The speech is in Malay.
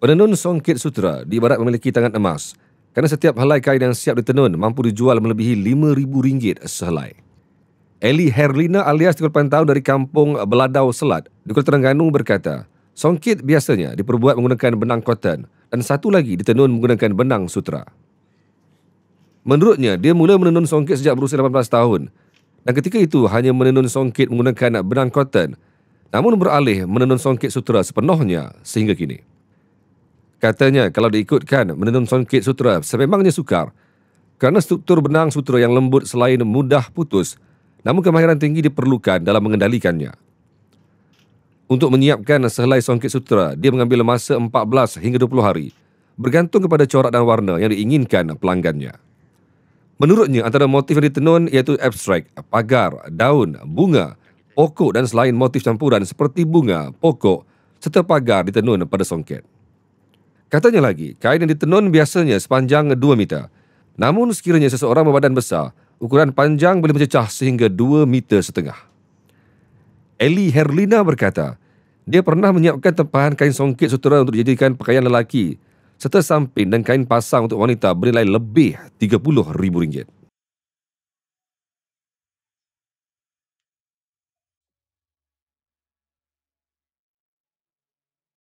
Penenun songket sutra di barat memiliki tangan emas kerana setiap helai kain yang siap ditenun mampu dijual melebihi RM5,000 sehelai. Eli Herlina alias 38 tahun dari kampung Beladau Selat di Kota Terengganu berkata, songket biasanya diperbuat menggunakan benang koton dan satu lagi ditenun menggunakan benang sutra. Menurutnya, dia mula menenun songket sejak berusia 18 tahun dan ketika itu hanya menenun songket menggunakan benang koton namun beralih menenun songket sutra sepenuhnya sehingga kini. Katanya kalau diikutkan menenun songket sutra sememangnya sukar. Kerana struktur benang sutra yang lembut selain mudah putus, namun kemahiran tinggi diperlukan dalam mengendalikannya. Untuk menyiapkan sehelai songket sutra, dia mengambil masa 14 hingga 20 hari, bergantung kepada corak dan warna yang diinginkan pelanggannya. Menurutnya, antara motif yang ditenun iaitu abstrak, pagar, daun, bunga, pokok dan selain motif campuran seperti bunga, pokok, serta pagar ditenun pada songket. Katanya lagi, kain yang ditenun biasanya sepanjang 2 meter. Namun sekiranya seseorang berbadan besar, ukuran panjang boleh mencecah sehingga 2 meter setengah. Ellie Herlina berkata, dia pernah menyiapkan tempahan kain songkit sutera untuk dijadikan pakaian lelaki serta samping dan kain pasang untuk wanita bernilai lebih RM30,000.